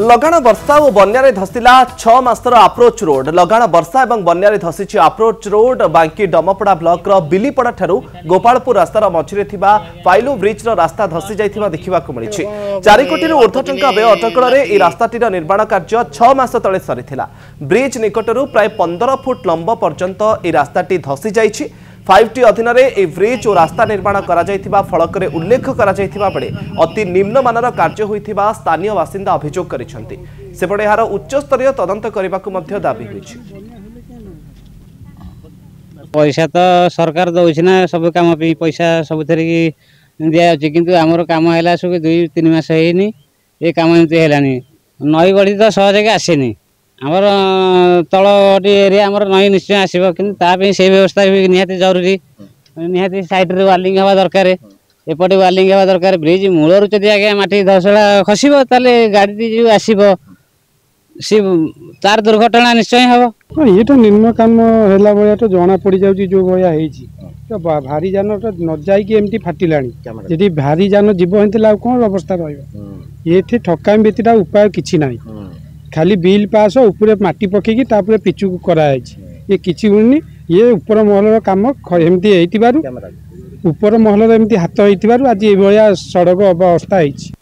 ଲଗାଣ ବର୍ଷା ଓ ବନ୍ୟାରେ ଧସିଲା ଛଅ ମାସର ଆପ୍ରୋଚ୍ ରୋଡ୍ ଲଗାଣ ବର୍ଷା ଏବଂ ବନ୍ୟାରେ ଧସିଛି ଆପ୍ରୋଚ୍ ରୋଡ୍ ବାଙ୍କି ଡମପଡ଼ା ବ୍ଲକର ବିଲିପଡ଼ାଠାରୁ ଗୋପାଳପୁର ରାସ୍ତାର ମଝିରେ ଥିବା ପାଇଲୁ ବ୍ରିଜ୍ର ରାସ୍ତା ଧସି ଯାଇଥିବା ଦେଖିବାକୁ ମିଳିଛି ଚାରି କୋଟିରୁ ଊର୍ଦ୍ଧ୍ୱ ଟଙ୍କା ବ୍ୟୟ ଅଟକଳରେ ଏହି ରାସ୍ତାଟିର ନିର୍ମାଣ କାର୍ଯ୍ୟ ଛଅ ମାସ ତଳେ ସରିଥିଲା ବ୍ରିଜ୍ ନିକଟରୁ ପ୍ରାୟ ପନ୍ଦର ଫୁଟ ଲମ୍ବ ପର୍ଯ୍ୟନ୍ତ ଏହି ରାସ୍ତାଟି ଧସି ফাইভ টি অধীনরে এই ব্রিজ ও রাস্তা নির্মাণ করা ফলকরে উল্লেখ করা বেড়ে অতি নিম্নমানর কার্য হয়ে স্থানীয় বাসিন্দা অভিযোগ করেছেন সেপটে এর উচ্চস্তরীয় তদন্ত করা দাবি হয়েছে পয়সা তো সরকার দৌছি না সব কাম পয়সা সবুথে দিয়াযাচ্ছে কিন্তু আমার কাম হল সব দুই তিন মাস হয়নি এ কাম এমতি হলানি নই বড়ি তো সহজে আসেনি ଆମର ତଳଟି ଏରିଆ ଆମର ନଈ ନିଶ୍ଚୟ ଆସିବ କିନ୍ତୁ ତା ପାଇଁ ସେଇ ବ୍ୟବସ୍ଥା ବି ନିହାତି ଜରୁରୀ ନିହାତି ସାଇଡ଼ରେ ୱାର୍ଲିଂ ହେବା ଦରକାର ଏପଟେ ୱାର୍ଲିଂ ହେବା ଦରକାର ବ୍ରିଜ୍ ମୂଳରୁ ଯଦି ଆଜ୍ଞା ମାଟି ଧସଡ଼ା ଖସିବ ତାହେଲେ ଗାଡ଼ିଟି ଯେଉଁ ଆସିବ ସେ ତାର ଦୁର୍ଘଟଣା ନିଶ୍ଚୟ ହେବ ଏଇଟା ନିମ୍ନ କାମ ହେଲା ଭଳିଆ ତ ଜଣା ପଡ଼ିଯାଉଛି ଯେଉଁ ଭଳିଆ ହେଇଛି ଭାରି ଯାନଟା ନ ଯାଇକି ଏମିତି ଫାଟିଲାଣି ଯଦି ଭାରି ଯାନ ଯିବ ହେଇଥିଲା ଆଉ କ'ଣ ଅବସ୍ଥା ରହିବ ଏଠି ଠକାମି ବ୍ୟତୀତ ଉପାୟ କିଛି ନାହିଁ খালি বিল পাস উপরে মাটি পকাইকি তাপরে পিচুক করাহয়েছি ইয়ে কিছু হয়নি ইয়ে উপর মহলর কাম এমতি হয়ে উপর মহলর এমতি হাত হয়ে আজ এইভাবে সড়ক অবস্থা হয়েছে